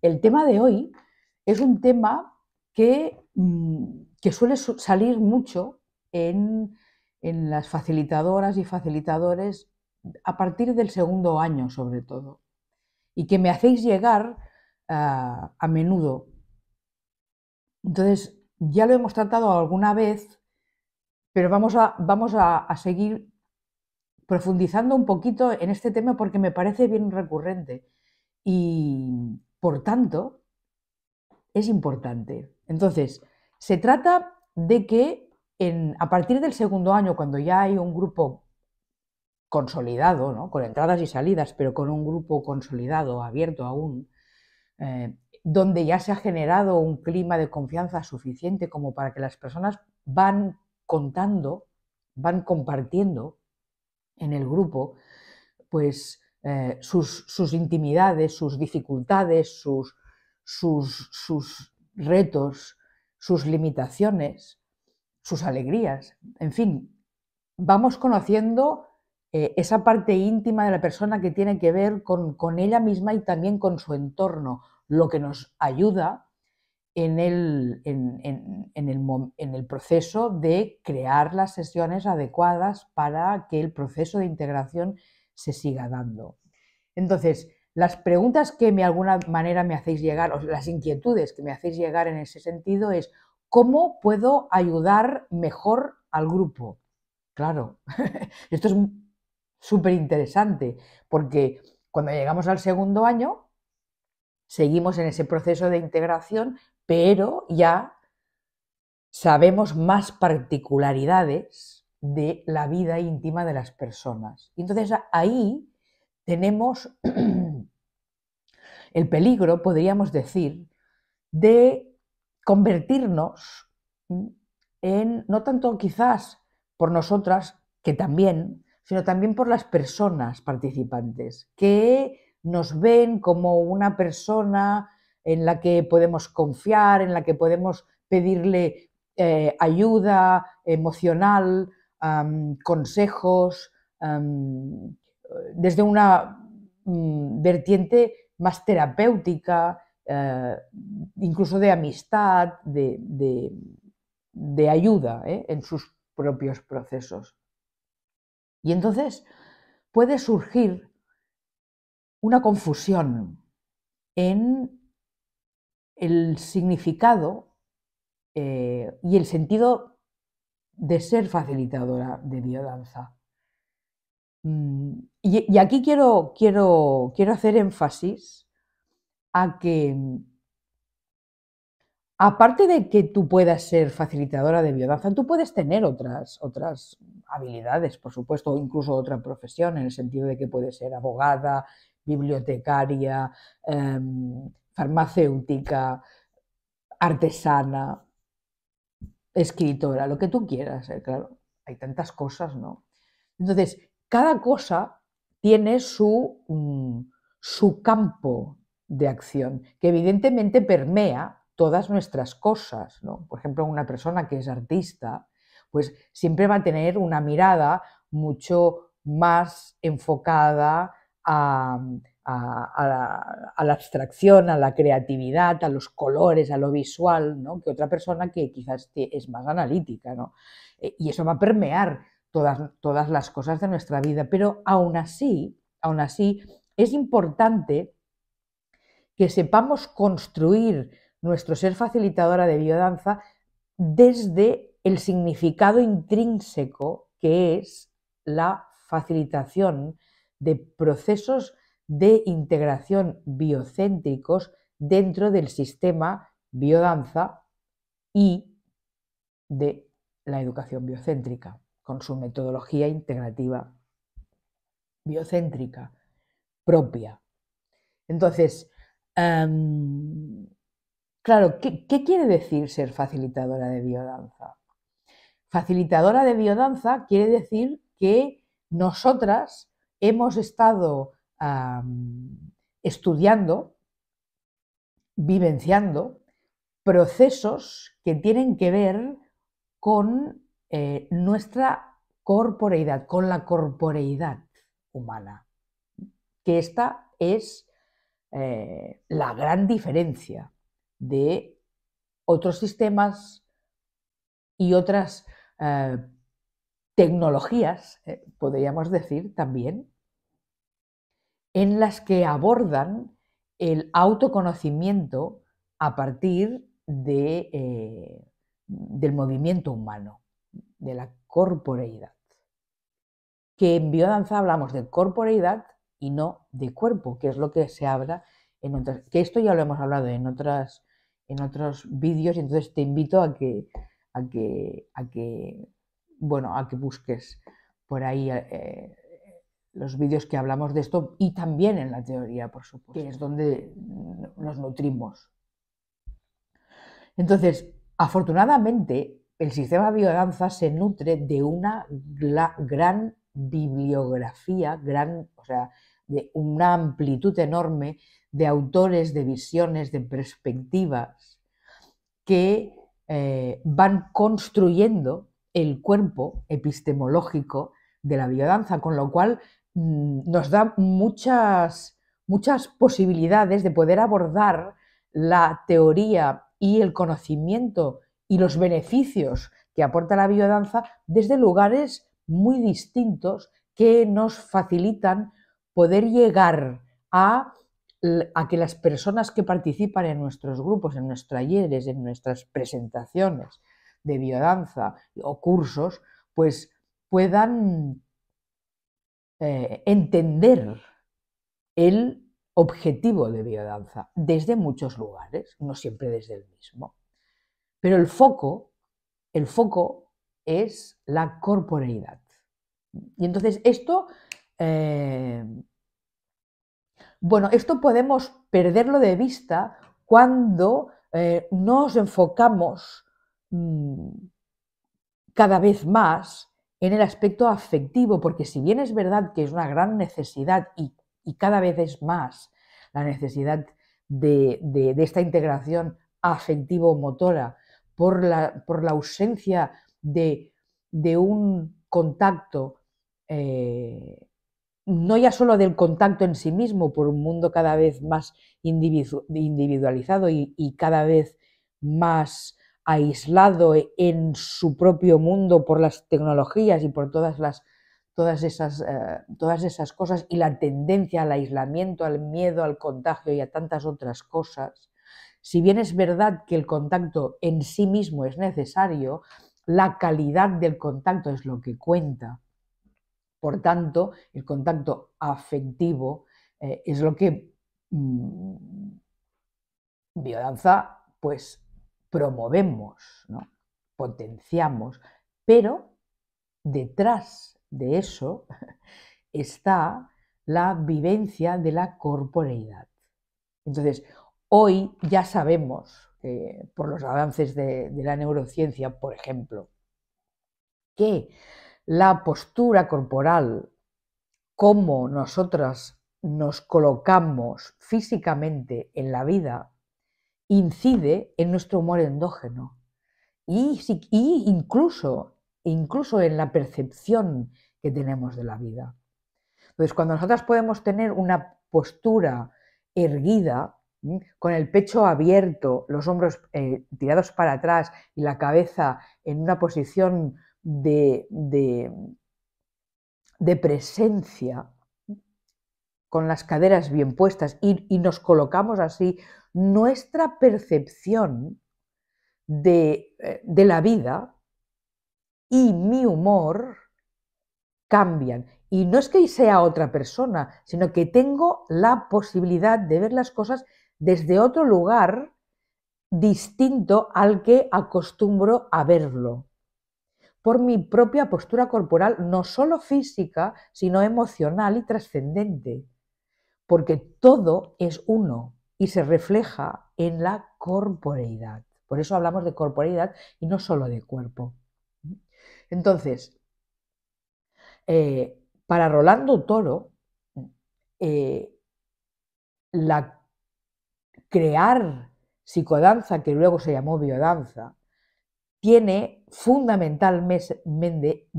El tema de hoy es un tema que, mm, que suele salir mucho en, las facilitadoras y facilitadores a partir del segundo año, sobre todo, y que me hacéis llegar ah, a menudo. Entonces, ya lo hemos tratado alguna vez, pero vamos, vamos a seguir profundizando un poquito en este tema porque me parece bien recurrente y, por tanto, es importante. Entonces, se trata de que a partir del segundo año, cuando ya hay un grupo consolidado, con entradas y salidas, pero con un grupo consolidado, abierto aún, eh, donde ya se ha generado un clima de confianza suficiente como para que las personas van contando, van compartiendo en el grupo, pues eh, sus, intimidades, sus dificultades, sus, retos, sus limitaciones, sus alegrías. En fin, vamos conociendo eh, esa parte íntima de la persona que tiene que ver con, ella misma y también con su entorno, lo que nos ayuda en el proceso de crear las sesiones adecuadas para que el proceso de integración se siga dando. Entonces, las preguntas que de alguna manera me hacéis llegar, o las inquietudes que me hacéis llegar en ese sentido es, ¿cómo puedo ayudar mejor al grupo? Claro, esto es súper interesante, porque cuando llegamos al segundo año, seguimos en ese proceso de integración, pero ya sabemos más particularidades de la vida íntima de las personas. Y entonces ahí tenemos el peligro, podríamos decir, de convertirnos en, no tanto quizás por nosotras, que también, sino también por las personas participantes, que nos ven como una persona en la que podemos confiar, en la que podemos pedirle eh, ayuda emocional, consejos, desde una mm, vertiente más terapéutica, eh, incluso de amistad, de, de, ayuda eh, en sus propios procesos. Y entonces puede surgir una confusión en el significado eh, y el sentido de ser facilitadora de biodanza. Mm, y, aquí quiero, hacer énfasis a que, aparte de que tú puedas ser facilitadora de biodanza, tú puedes tener otras, otras habilidades, por supuesto, o incluso otra profesión, en el sentido de que puedes ser abogada, bibliotecaria, em, farmacéutica, artesana, escritora, lo que tú quieras, eh, claro, hay tantas cosas, ¿no? Entonces, cada cosa tiene su, mm, su campo de acción, que evidentemente permea todas nuestras cosas, ¿no? Por ejemplo, una persona que es artista, pues siempre va a tener una mirada mucho más enfocada a a, la, abstracción, a la creatividad, a los colores, a lo visual, ¿no? que otra persona que quizás es más analítica. Eh, y eso va a permear todas, todas las cosas de nuestra vida. Pero aún así, aún así, es importante que sepamos construir nuestro ser facilitadora de biodanza desde el significado intrínseco que es la facilitación de procesos de integración biocéntricos dentro del sistema biodanza y de la educación biocéntrica, con su metodología integrativa biocéntrica propia. Entonces, em, claro, ¿qué quiere decir ser facilitadora de biodanza? Facilitadora de biodanza quiere decir que nosotras hemos estado estudiando, vivenciando procesos que tienen que ver con eh, nuestra corporeidad, con la corporeidad humana, que esta es eh, la gran diferencia de otros sistemas y otras eh, tecnologías, podríamos decir también, en las que abordan el autoconocimiento a partir de, eh, del movimiento humano, de la corporeidad. Que en biodanza hablamos de corporeidad y no de cuerpo, que es lo que se habla en otras. que esto ya lo hemos hablado en otras en otros vídeos, y entonces te invito a que, a que, a que, bueno, a que busques por ahí eh, los vídeos que hablamos de esto y también en la teoría, por supuesto, que es donde nos nutrimos. Entonces, afortunadamente, el sistema biodanza se nutre de una gran bibliografía, gran, o sea, de una amplitud enorme de autores, de visiones, de perspectivas que eh, van construyendo el cuerpo epistemológico de la biodanza, con lo cual Mm, nos da muchas, muchas posibilidades de poder abordar la teoría y el conocimiento y los beneficios que aporta la biodanza desde lugares muy distintos que nos facilitan poder llegar a, a, que las personas que participan en nuestros grupos, en nuestros talleres, en nuestras presentaciones de biodanza o cursos, pues puedan eh, entender el objetivo de biodanza desde muchos lugares, no siempre desde el mismo. Pero el foco, el foco es la corporeidad. Y entonces esto, eh, bueno, esto podemos perderlo de vista cuando eh, nos enfocamos mm, cada vez más en el aspecto afectivo, porque si bien es verdad que es una gran necesidad y, cada vez es más la necesidad de, esta integración afectivo-motora por la, por la, ausencia de, un contacto, eh, no ya solo del contacto en sí mismo, por un mundo cada vez más individualizado y, y cada vez más aislado en su propio mundo por las tecnologías y por todas las todas esas, eh, todas esas cosas y la tendencia al aislamiento, al miedo, al contagio y a tantas otras cosas, si bien es verdad que el contacto en sí mismo es necesario, la calidad del contacto es lo que cuenta. Por tanto, el contacto afectivo eh, es lo que violanza mm, Biodanza pues promovemos, potenciamos, pero detrás de eso está la vivencia de la corporeidad. Entonces, hoy ya sabemos, por los avances de, de la neurociencia, por ejemplo, que la postura corporal, cómo nosotras nos colocamos físicamente en la vida, incide en nuestro humor endógeno y, incluso, incluso en la percepción que tenemos de la vida. Entonces, cuando nosotras podemos tener una postura erguida, con el pecho abierto, los hombros eh, tirados para atrás y la cabeza en una posición de presencia, con las caderas bien puestas y, nos colocamos así, nuestra percepción de, eh, de la vida y mi humor cambian. Y no es que sea otra persona, sino que tengo la posibilidad de ver las cosas desde otro lugar distinto al que acostumbro a verlo. Por mi propia postura corporal, no solo física, sino emocional y trascendente porque todo es uno y se refleja en la corporeidad. Por eso hablamos de corporeidad y no solo de cuerpo. Entonces, eh, para Rolando Toro, eh, la, crear psicodanza, que luego se llamó biodanza, tiene fundamentalmente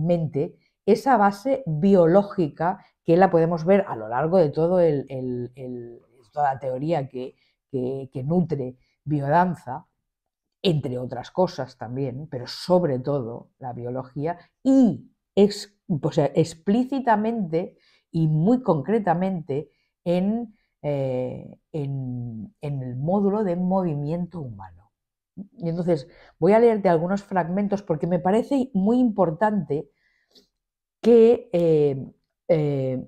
esa base biológica que la podemos ver a lo largo de todo toda la teoría que, que, nutre biodanza, entre otras cosas también, pero sobre todo la biología, y explícitamente y muy concretamente en, eh, en, en, el módulo de movimiento humano. Y entonces voy a leerte algunos fragmentos porque me parece muy importante que eh, eh,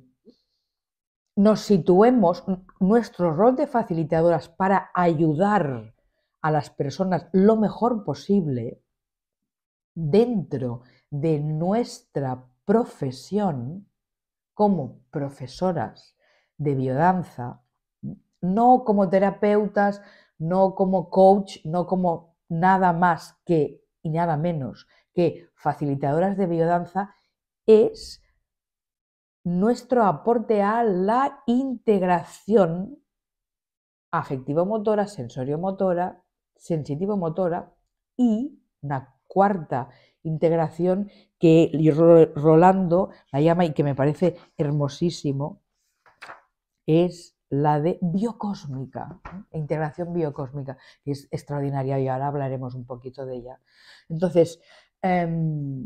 nos situemos nuestro rol de facilitadoras para ayudar a las personas lo mejor posible dentro de nuestra profesión como profesoras de biodanza, no como terapeutas, no como coach, no como nada más que y nada menos que facilitadoras de biodanza es nuestro aporte a la integración afectivo-motora, sensorio-motora, sensitivo-motora y una cuarta integración que Rolando la llama y que me parece hermosísimo, es la de biocósmica, ¿eh? integración biocósmica, que es extraordinaria y ahora hablaremos un poquito de ella. Entonces, em,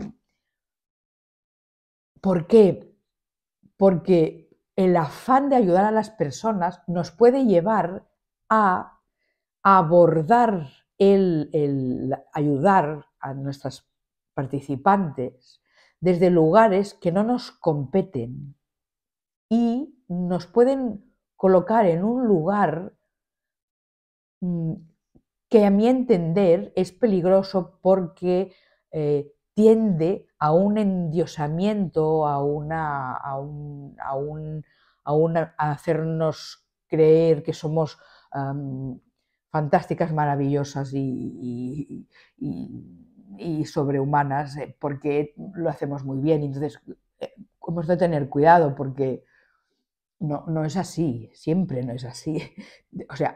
¿Por qué? Porque el afán de ayudar a las personas nos puede llevar a abordar el, ayudar a nuestras participantes desde lugares que no nos competen y nos pueden colocar en un lugar mm, que a mi entender es peligroso porque eh, tiende a un endiosamiento, a, una, hacernos creer que somos fantásticas, maravillosas y, sobrehumanas, eh, porque lo hacemos muy bien. Entonces, eh, hemos de tener cuidado porque no, es así, siempre no es así. O sea,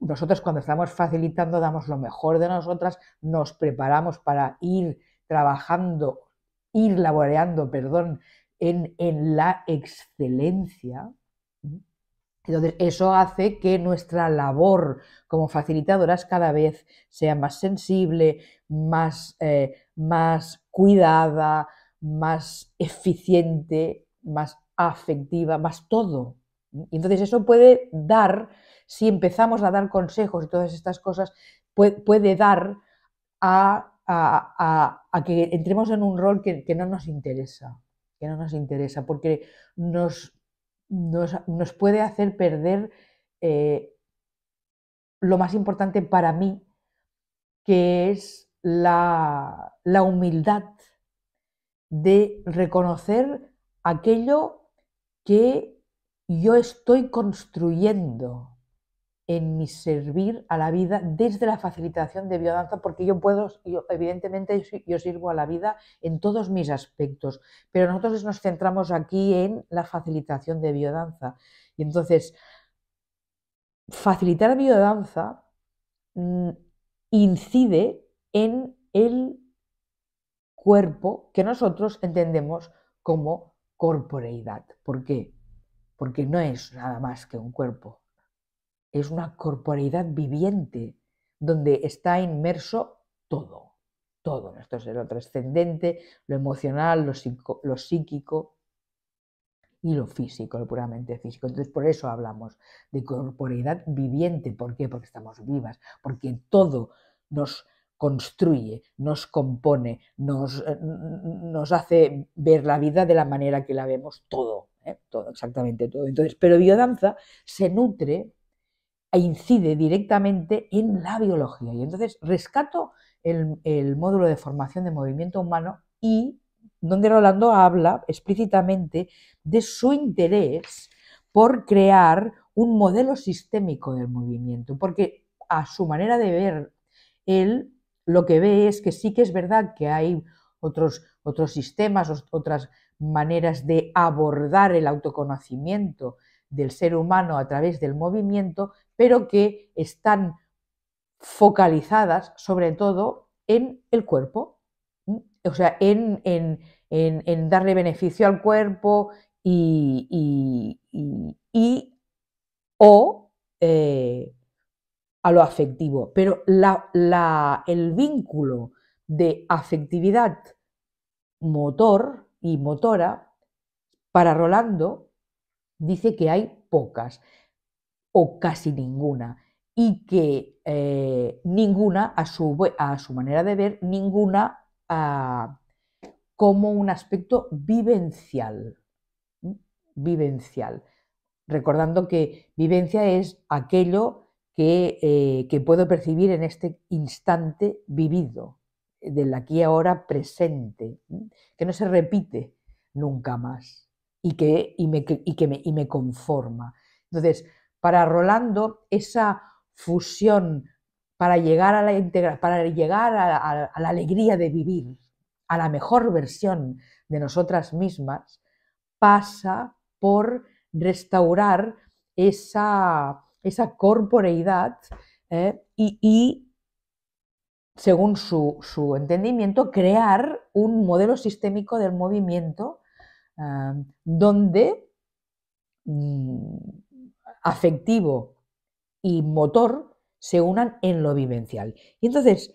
nosotros cuando estamos facilitando damos lo mejor de nosotras, nos preparamos para ir trabajando ir laboreando, perdón, en, la excelencia, entonces, eso hace que nuestra labor como facilitadoras cada vez sea más sensible, más, eh, más cuidada, más eficiente, más afectiva, más todo. Y entonces eso puede dar, si empezamos a dar consejos y todas estas cosas, puede, puede dar a a que entremos en un rol que, no nos interesa, que no nos interesa, porque nos, nos, puede hacer perder eh, lo más importante para mí, que es la humildad de reconocer aquello que yo estoy construyendo en mi servir a la vida desde la facilitación de biodanza, porque yo puedo, evidentemente yo sirvo a la vida en todos mis aspectos, pero nosotros nos centramos aquí en la facilitación de biodanza. Y entonces, facilitar biodanza mm, incide en el cuerpo que nosotros entendemos como corporeidad. ¿Por qué? Porque no es nada más que un cuerpo, es una corporeidad viviente donde está inmerso todo, todo esto es lo trascendente, lo emocional, lo, psíquico y lo físico, lo puramente físico. Entonces, por eso hablamos de corporeidad viviente. ¿Por qué? Porque estamos vivas, porque todo nos construye, nos compone, nos, eh, nos hace ver la vida de la manera que la vemos todo, ¿eh? todo, exactamente todo. Entonces, pero biodanza se nutre e incide directamente en la biología. Y entonces rescato el, módulo de formación de movimiento humano y donde Rolando habla explícitamente de su interés por crear un modelo sistémico del movimiento, porque a su manera de ver, él lo que ve es que sí que es verdad que hay otros, otros sistemas, otras maneras de abordar el autoconocimiento del ser humano a través del movimiento, pero que están focalizadas sobre todo en el cuerpo, o sea, en, darle beneficio al cuerpo y, o eh, a lo afectivo. Pero el vínculo de afectividad motor y motora para Rolando dice que hay pocas o casi ninguna y que eh, ninguna, a su, manera de ver, ninguna como un aspecto vivencial. Vivencial. Recordando que vivencia es aquello eh, que, puedo percibir en este instante vivido, del aquí ahora presente, que no se repite nunca más y que, me, que y me conforma. Entonces, para Rolando, esa fusión para llegar a la, para llegar la alegría de vivir, a la mejor versión de nosotras mismas, pasa por restaurar esa, esa corporeidad ¿eh? y, según su, entendimiento, crear un modelo sistémico del movimiento donde mm, afectivo y motor se unan en lo vivencial. Y entonces,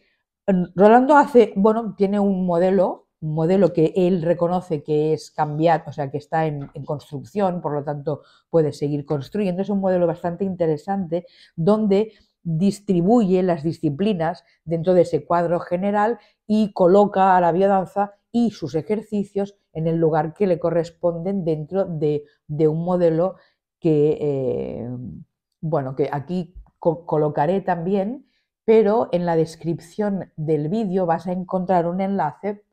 mm, Rolando hace, bueno, tiene un modelo, un modelo que él reconoce que es cambiar, o sea, que está en, en, construcción, por lo tanto puede seguir construyendo. Es un modelo bastante interesante donde distribuye las disciplinas dentro de ese cuadro general y coloca a la biodanza y sus ejercicios en el lugar que le corresponden dentro de, un modelo que, eh, bueno, que aquí colocaré también, pero en la descripción del vídeo vas a encontrar un enlace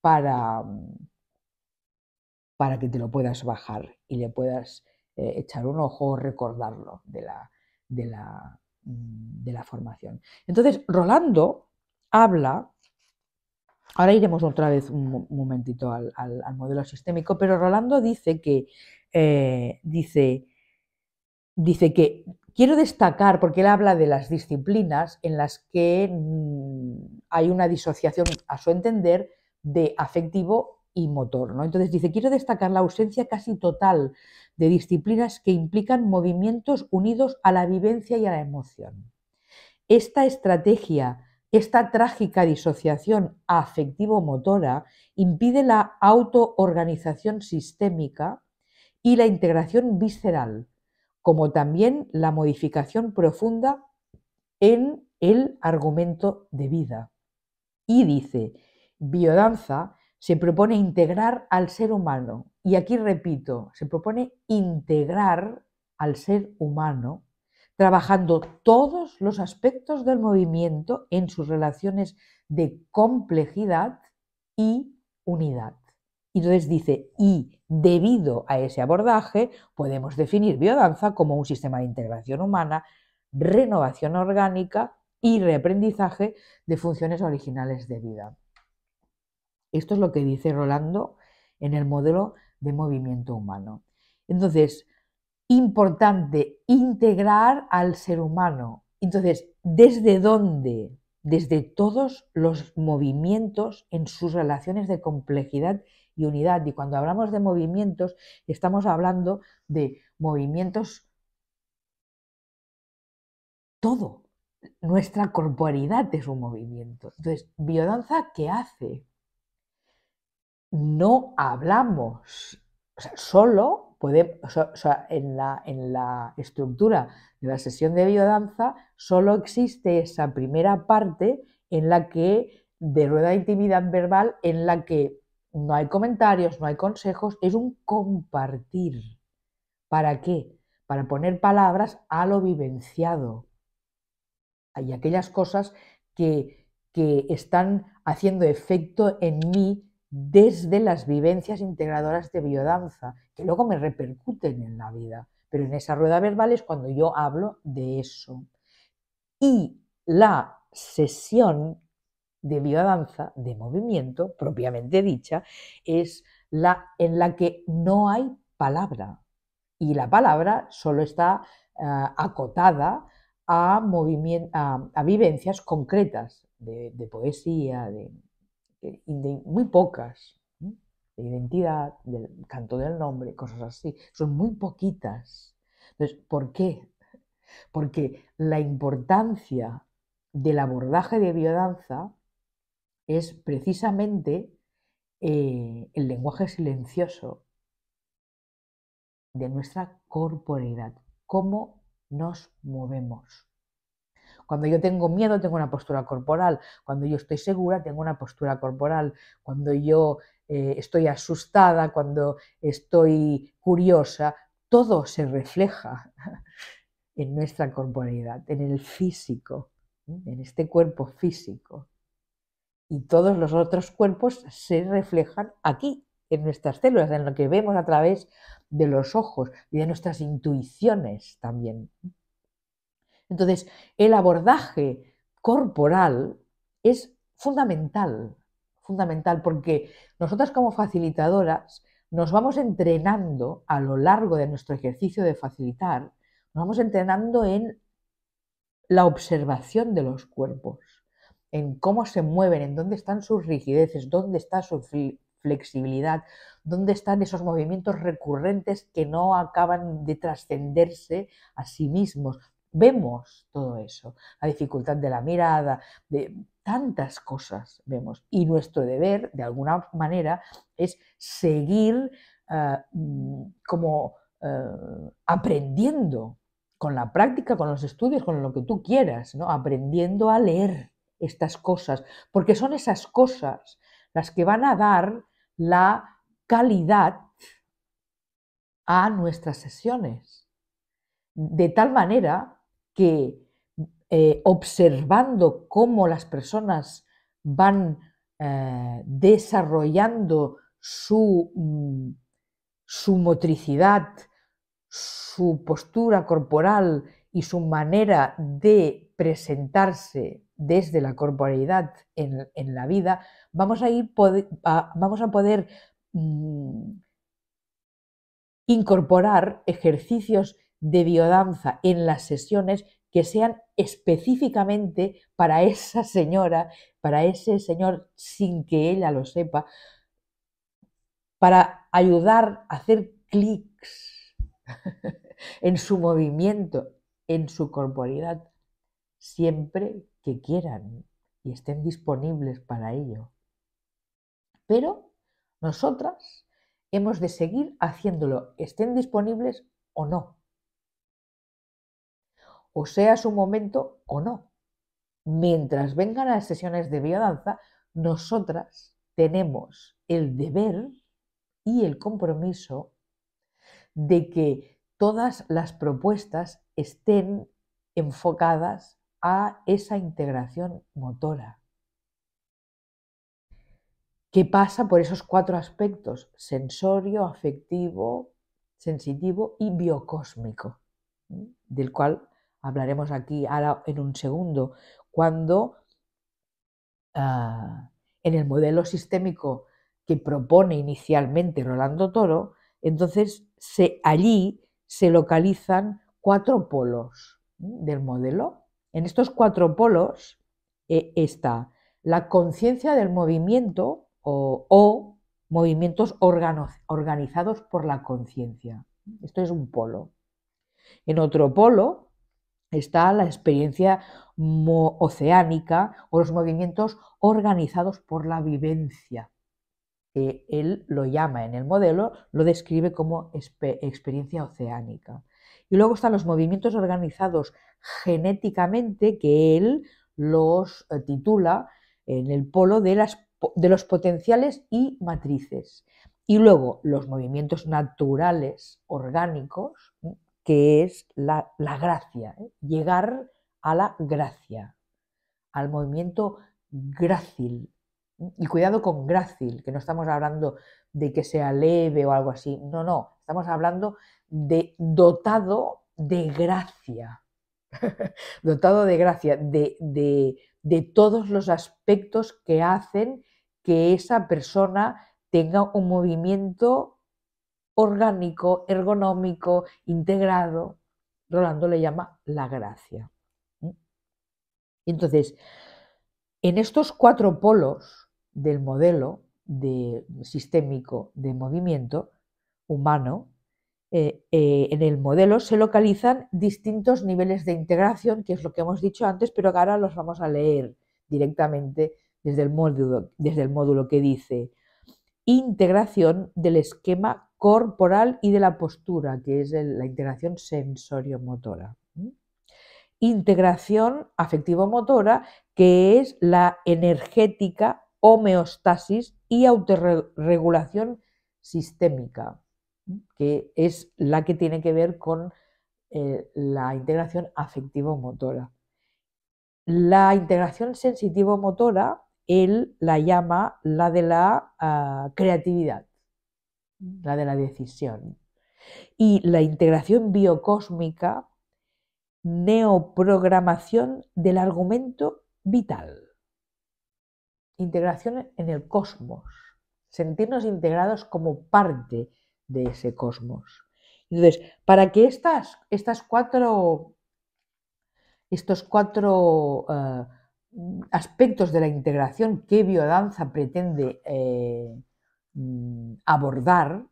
para, para que te lo puedas bajar y le puedas eh, echar un ojo o recordarlo de la, de, la, mm, de la formación. Entonces, Rolando habla Ahora iremos otra vez un momentito al, modelo sistémico, pero Rolando dice que, eh, dice, dice que quiero destacar, porque él habla de las disciplinas en las que mm, hay una disociación, a su entender, de afectivo y motor. ¿no? Entonces dice, quiero destacar la ausencia casi total de disciplinas que implican movimientos unidos a la vivencia y a la emoción. Esta estrategia esta trágica disociación afectivo-motora impide la autoorganización sistémica y la integración visceral, como también la modificación profunda en el argumento de vida. Y dice, biodanza se propone integrar al ser humano, y aquí repito, se propone integrar al ser humano trabajando todos los aspectos del movimiento en sus relaciones de complejidad y unidad. Y entonces dice, y debido a ese abordaje, podemos definir biodanza como un sistema de integración humana, renovación orgánica y reaprendizaje de funciones originales de vida. Esto es lo que dice Rolando en el modelo de movimiento humano. Entonces, importante integrar al ser humano. Entonces, ¿desde dónde? Desde todos los movimientos en sus relaciones de complejidad y unidad. Y cuando hablamos de movimientos, estamos hablando de movimientos todo. Nuestra corporalidad es un movimiento. Entonces, biodanza, ¿qué hace? No hablamos, solo en, la, estructura de la sesión de biodanza solo existe esa primera parte en la que, de rueda de intimidad verbal, en la que no hay comentarios, no hay consejos, es un compartir. ¿Para qué? Para poner palabras a lo vivenciado. Hay aquellas cosas que, que están haciendo efecto en mí desde las vivencias integradoras de biodanza, que luego me repercuten en la vida. Pero en esa rueda verbal es cuando yo hablo de eso. Y la sesión de biodanza, de movimiento, propiamente dicha, es la en la que no hay palabra. Y la palabra solo está eh, acotada a, a, vivencias concretas de, de poesía, de, eh, muy pocas, de identidad, del canto del nombre, cosas así. Son muy poquitas. Entonces, ¿por qué? Porque la importancia del abordaje de biodanza es precisamente eh, el lenguaje silencioso de nuestra corporalidad, cómo nos movemos. Cuando yo tengo miedo, tengo una postura corporal. Cuando yo estoy segura, tengo una postura corporal. Cuando yo eh, estoy asustada, cuando estoy curiosa, todo se refleja en nuestra corporalidad, en el físico, en este cuerpo físico. Y todos los otros cuerpos se reflejan aquí, en nuestras células, en lo que vemos a través de los ojos y de nuestras intuiciones también. Entonces, el abordaje corporal es fundamental, fundamental, porque nosotras como facilitadoras nos vamos entrenando a lo largo de nuestro ejercicio de facilitar, nos vamos entrenando en la observación de los cuerpos, en cómo se mueven, en dónde están sus rigideces, dónde está su flexibilidad, dónde están esos movimientos recurrentes que no acaban de trascenderse a sí mismos, Vemos todo eso, la dificultad de la mirada, de tantas cosas vemos. Y nuestro deber, de alguna manera, es seguir eh, mm, como eh, aprendiendo con la práctica, con los estudios, con lo que tú quieras, ¿no? aprendiendo a leer estas cosas, porque son esas cosas las que van a dar la calidad a nuestras sesiones. De tal manera que eh, observando cómo las personas van eh, desarrollando su, mm, su motricidad, su postura corporal y su manera de presentarse desde la corporalidad en, la vida, vamos a, ir poder, vamos a poder mm, incorporar ejercicios de biodanza en las sesiones que sean específicamente para esa señora, para ese señor sin que ella lo sepa, para ayudar a hacer clics en su movimiento, en su corporalidad, siempre que quieran y estén disponibles para ello. Pero nosotras hemos de seguir haciéndolo, estén disponibles o no o sea su momento o no. Mientras vengan las sesiones de biodanza, nosotras tenemos el deber y el compromiso de que todas las propuestas estén enfocadas a esa integración motora. ¿Qué pasa por esos cuatro aspectos? Sensorio, afectivo, sensitivo y biocósmico, del cual hablaremos aquí ahora en un segundo, cuando ah, en el modelo sistémico que propone inicialmente Rolando Toro, entonces se, allí se localizan cuatro polos del modelo. En estos cuatro polos eh, está la conciencia del movimiento o, movimientos organizados por la conciencia. Esto es un polo. En otro polo está la experiencia oceánica o los movimientos organizados por la vivencia. él lo llama en el modelo, lo describe como experiencia oceánica. Y luego están los movimientos organizados genéticamente, que él los eh, titula en el polo de, las, de los potenciales y matrices. Y luego los movimientos naturales, orgánicos, que es la, gracia, ¿eh? llegar a la gracia, al movimiento grácil. Y cuidado con grácil, que no estamos hablando de que sea leve o algo así, no, no, estamos hablando de dotado de gracia, dotado de gracia, de, de todos los aspectos que hacen que esa persona tenga un movimiento orgánico, ergonómico, integrado. Rolando le llama la gracia. Entonces, en estos cuatro polos del modelo de, sistémico de movimiento humano, eh, eh, en el modelo se localizan distintos niveles de integración, que es lo que hemos dicho antes, pero ahora los vamos a leer directamente desde el desde el módulo que dice integración del esquema corporal y de la postura, que es la integración sensorio-motora. Integración afectivo-motora, que es la energética homeostasis y autorregulación sistémica, que es la que tiene que ver con eh, la integración afectivo-motora. La integración sensitivo-motora él la llama la de la ah, creatividad, mm. la de la decisión. Y la integración biocósmica, neoprogramación del argumento vital. Integración en el cosmos. Sentirnos integrados como parte de ese cosmos. Entonces, para que estas, estas cuatro, estos cuatro ah, aspectos de la integración que biodanza pretende eh, mm, abordar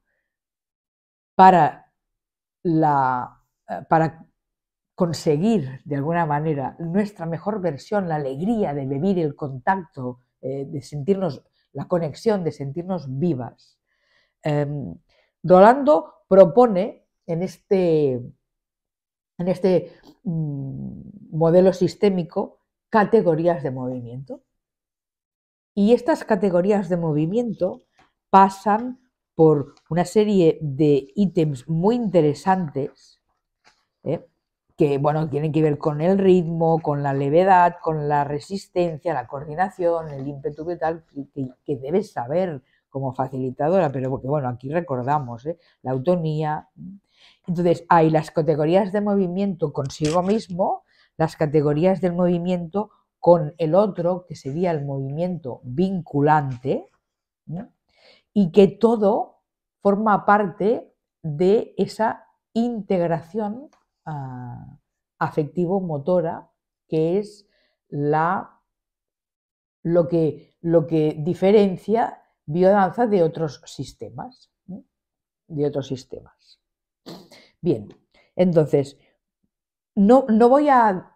para, la, eh, para conseguir de alguna manera nuestra mejor versión, la alegría de vivir el contacto, eh, de sentirnos, la conexión, de sentirnos vivas. Em, Rolando propone en este, en este mm, modelo sistémico categorías de movimiento. Y estas categorías de movimiento pasan por una serie de ítems muy interesantes ¿eh? que bueno, tienen que ver con el ritmo, con la levedad, con la resistencia, la coordinación, el ímpetu que que, que debes saber como facilitadora, pero porque bueno, aquí recordamos ¿eh? la autonomía. Entonces hay las categorías de movimiento consigo mismo las categorías del movimiento con el otro, que sería el movimiento vinculante, y que todo forma parte de esa integración ah, afectivo-motora, que es la, lo, que, lo que diferencia biodanza de otros sistemas. De otros sistemas. Bien, entonces, no, voy a,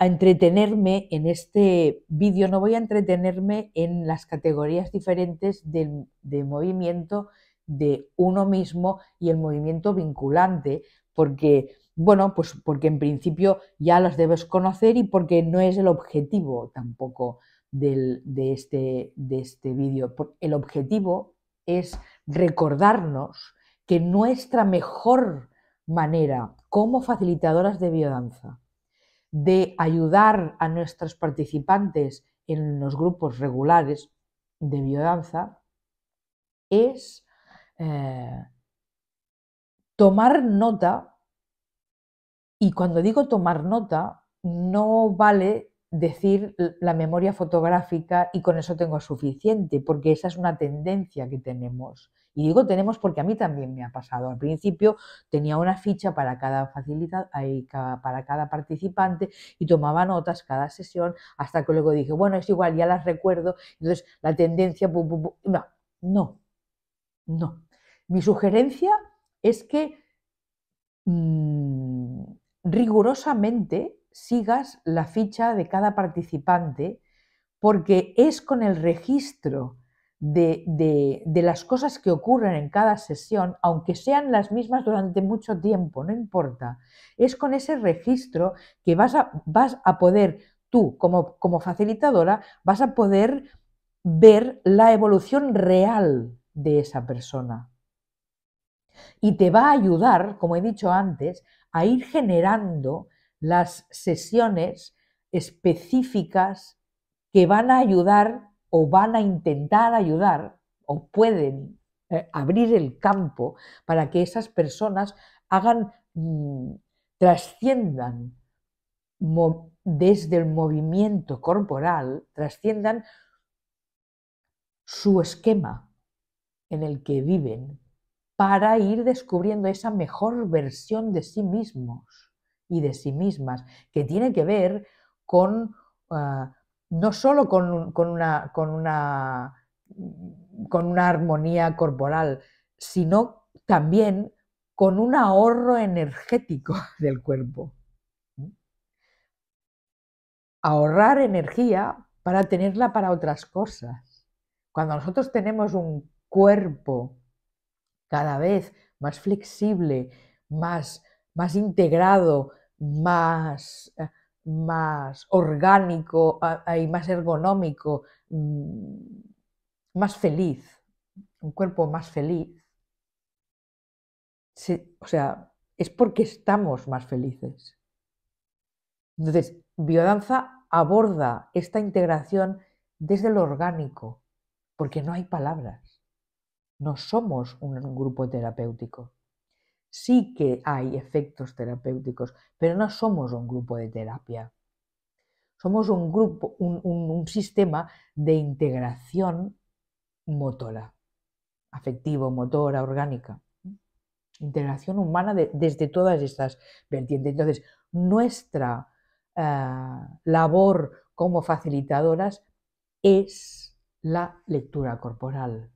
entretenerme en este vídeo, no voy a entretenerme en las categorías diferentes de, movimiento de uno mismo y el movimiento vinculante, porque, bueno, pues porque en principio ya las debes conocer y porque no es el objetivo tampoco de este, de este vídeo. El objetivo es recordarnos que nuestra mejor manera, como facilitadoras de biodanza, de ayudar a nuestros participantes en los grupos regulares de biodanza, es eh, tomar nota, y cuando digo tomar nota, no vale decir la memoria fotográfica y con eso tengo suficiente, porque esa es una tendencia que tenemos. Y digo tenemos porque a mí también me ha pasado. Al principio tenía una ficha para cada para cada participante y tomaba notas cada sesión hasta que luego dije, bueno, es igual, ya las recuerdo. Entonces la tendencia, no, no, no. Mi sugerencia es que mm, rigurosamente sigas la ficha de cada participante porque es con el registro de, las cosas que ocurren en cada sesión, aunque sean las mismas durante mucho tiempo, no importa. Es con ese registro que vas a, vas a poder, tú como, como facilitadora, vas a poder ver la evolución real de esa persona. Y te va a ayudar, como he dicho antes, a ir generando las sesiones específicas que van a ayudar o van a intentar ayudar o pueden eh, abrir el campo para que esas personas hagan, mm, trasciendan desde el movimiento corporal, trasciendan su esquema en el que viven para ir descubriendo esa mejor versión de sí mismos y de sí mismas, que tiene que ver con ah, no solo con, una, con una armonía corporal, sino también con un ahorro energético del cuerpo. Ahorrar energía para tenerla para otras cosas. Cuando nosotros tenemos un cuerpo cada vez más flexible, más, más integrado, más eh, más orgánico y más ergonómico, mm, más feliz, un cuerpo más feliz, o sea, es porque estamos más felices. Entonces, biodanza aborda esta integración desde lo orgánico, porque no hay palabras. No somos un grupo terapéutico sí que hay efectos terapéuticos, pero no somos un grupo de terapia. Somos un grupo, un, sistema de integración motora, afectivo, motora, orgánica. Integración humana desde todas estas vertientes. Entonces, nuestra eh, labor como facilitadoras es la lectura corporal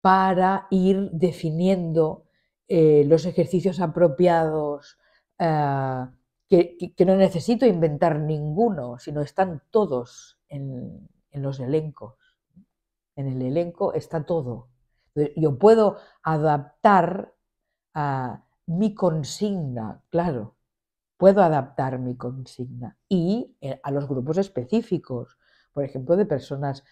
para ir definiendo eh, los ejercicios apropiados, eh, que, no necesito inventar ninguno, sino están todos en, los elencos. En el elenco está todo. Yo puedo adaptar a mi consigna, claro, puedo adaptar mi consigna y eh, a los grupos específicos, por ejemplo, de personas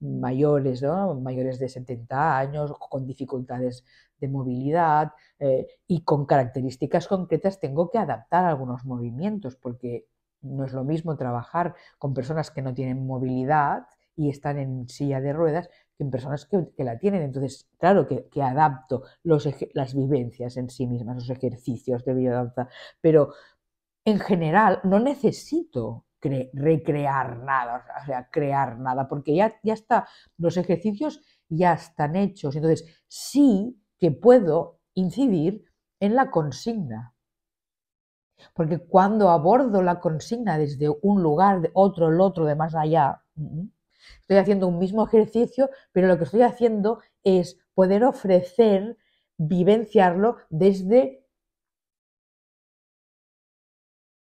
mayores, mayores de 70 años, con dificultades de movilidad eh, y con características concretas tengo que adaptar algunos movimientos porque no es lo mismo trabajar con personas que no tienen movilidad y están en silla de ruedas que en personas que, la tienen. Entonces, claro que, adapto las vivencias en sí mismas, los ejercicios de biodanza, pero en general no necesito recrear nada, o sea, crear nada, porque ya, ya está, los ejercicios ya están hechos. Entonces, sí que puedo incidir en la consigna. Porque cuando abordo la consigna desde un lugar, de otro, el otro, de más allá, estoy haciendo un mismo ejercicio, pero lo que estoy haciendo es poder ofrecer, vivenciarlo desde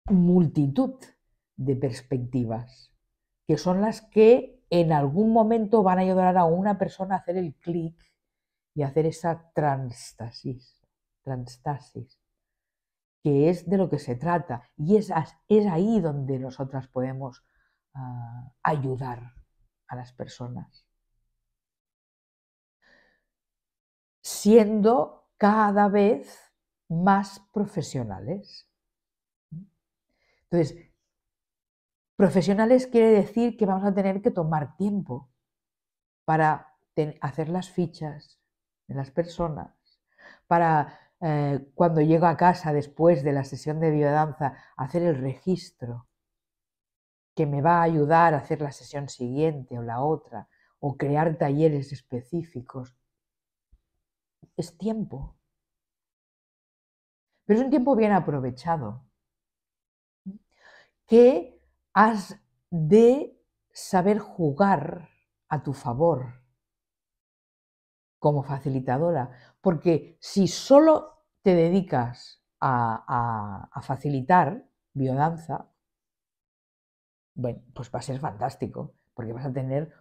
multitud de perspectivas, que son las que en algún momento van a ayudar a una persona a hacer el clic y hacer esa transtasis, transtasis, que es de lo que se trata. Y es, es ahí donde nosotras podemos ah, ayudar a las personas. Siendo cada vez más profesionales. Entonces, Profesionales quiere decir que vamos a tener que tomar tiempo para hacer las fichas de las personas, para eh, cuando llego a casa después de la sesión de biodanza hacer el registro que me va a ayudar a hacer la sesión siguiente o la otra, o crear talleres específicos. Es tiempo. Pero es un tiempo bien aprovechado, que has de saber jugar a tu favor como facilitadora, porque si solo te dedicas a, facilitar biodanza, bueno, pues va a ser fantástico, porque vas a tener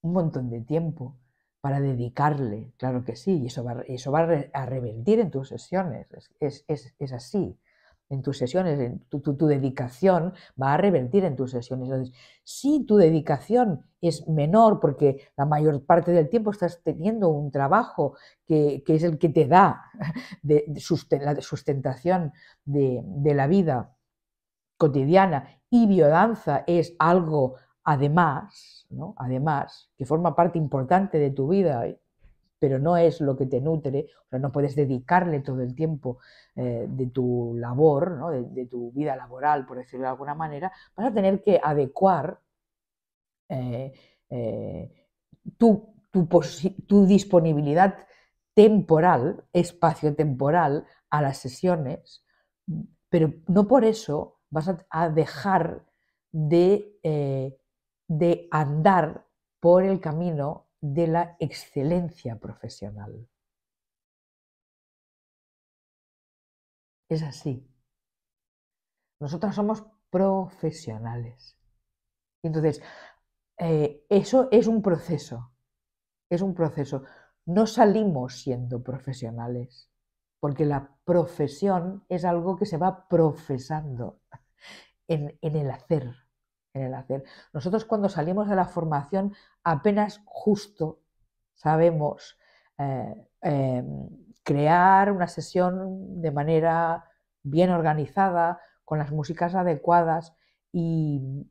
un montón de tiempo para dedicarle, claro que sí, y eso va, a revertir en tus sesiones, es así en tus sesiones, en tu, dedicación va a revertir en tus sesiones. Entonces, si tu dedicación es menor porque la mayor parte del tiempo estás teniendo un trabajo que, es el que te da de, la sustentación de, la vida cotidiana y biodanza es algo además, además, que forma parte importante de tu vida ¿eh? pero no es lo que te nutre, no puedes dedicarle todo el tiempo eh, de tu labor, de, tu vida laboral, por decirlo de alguna manera, vas a tener que adecuar eh, eh, tu, disponibilidad temporal, espacio-temporal, a las sesiones, pero no por eso vas a, dejar de, de andar por el camino de la excelencia profesional. Es así. nosotros somos profesionales. Entonces, eh, eso es un proceso. Es un proceso. No salimos siendo profesionales, porque la profesión es algo que se va profesando en el hacer en el hacer. Nosotros cuando salimos de la formación apenas justo sabemos eh, em, crear una sesión de manera bien organizada, con las músicas adecuadas y,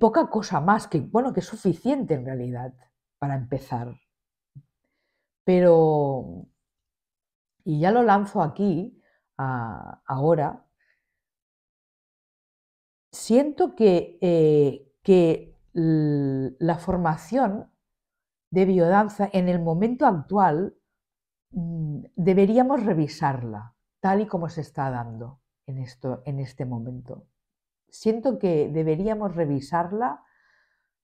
poca cosa más, que bueno, que es suficiente en realidad para empezar. Pero, y ya lo lanzo aquí, ahora, siento que, eh, la formación de biodanza en el momento actual mm, deberíamos revisarla tal y como se está dando en, este momento. Siento que deberíamos revisarla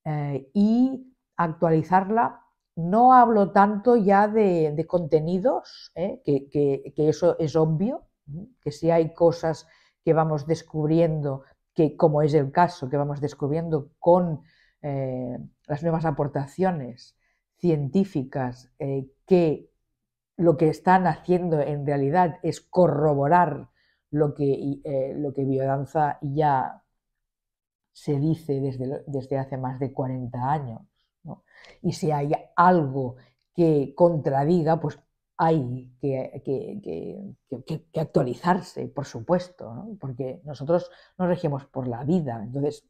eh, y actualizarla. No hablo tanto ya de, contenidos, eh, que, eso es obvio, que si hay cosas que vamos descubriendo que como es el caso que vamos descubriendo con eh, las nuevas aportaciones científicas eh, que lo que están haciendo en realidad es corroborar lo que, eh, lo que biodanza ya se dice desde, desde hace más de 40 años. Y si hay algo que contradiga, pues hay que, actualizarse, por supuesto, porque nosotros nos regimos por la vida, entonces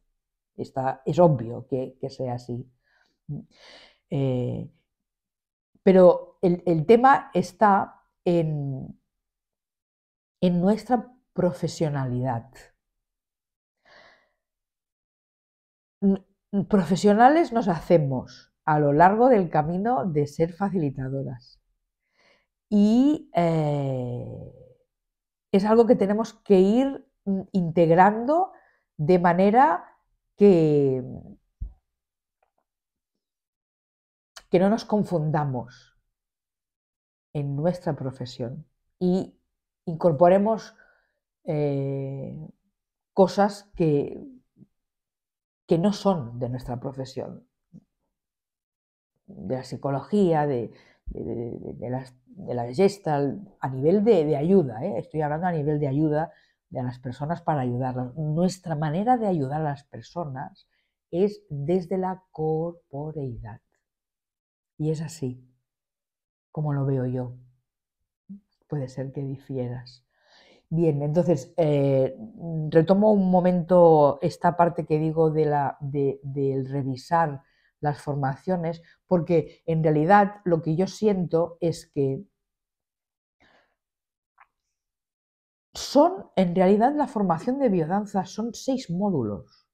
es obvio que, sea así. Eh, pero el, tema está en nuestra profesionalidad. Profesionales nos hacemos a lo largo del camino de ser facilitadoras y eh, es algo que tenemos que ir mm, integrando de manera que, que no nos confundamos en nuestra profesión y incorporemos eh, cosas que, que no son de nuestra profesión, de la psicología, de, de, de, de las, de gestal, a nivel de, ayuda, ¿eh? estoy hablando a nivel de ayuda de las personas para ayudarlas. Nuestra manera de ayudar a las personas es desde la corporeidad. Y es así, como lo veo yo. Puede ser que difieras. Bien, entonces eh, retomo un momento esta parte que digo de la, de, del revisar las formaciones, porque en realidad lo que yo siento es que son, en realidad, la formación de biodanza son seis módulos.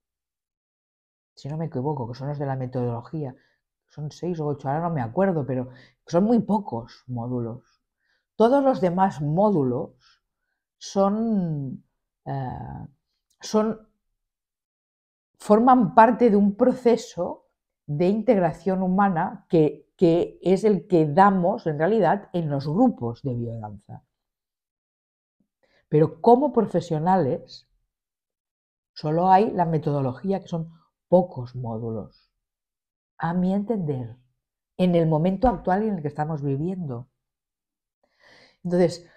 Si no me equivoco, que son los de la metodología, son seis o ocho, ahora no me acuerdo, pero son muy pocos módulos. Todos los demás módulos son, eh, son forman parte de un proceso de integración humana que, es el que damos en realidad en los grupos de biodanza. Pero como profesionales, solo hay la metodología, que son pocos módulos, a mi entender, en el momento actual en el que estamos viviendo. Entonces,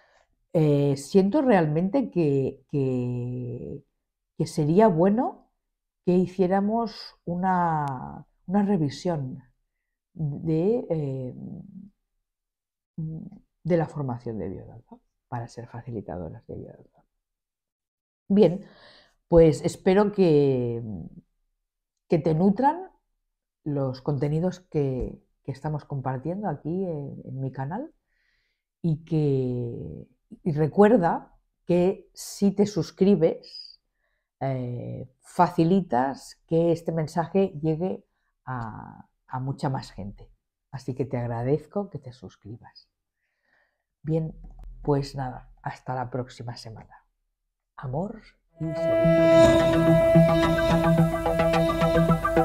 eh, siento realmente que, que, sería bueno que hiciéramos una, una revisión de, eh, de la formación de biodata para ser facilitadoras de biodata. Bien, pues espero que, que te nutran los contenidos que, estamos compartiendo aquí en, mi canal y que recuerda que si te suscribes eh, facilitas que este mensaje llegue a, mucha más gente. Así que te agradezco que te suscribas. Bien, pues nada, hasta la próxima semana. Amor y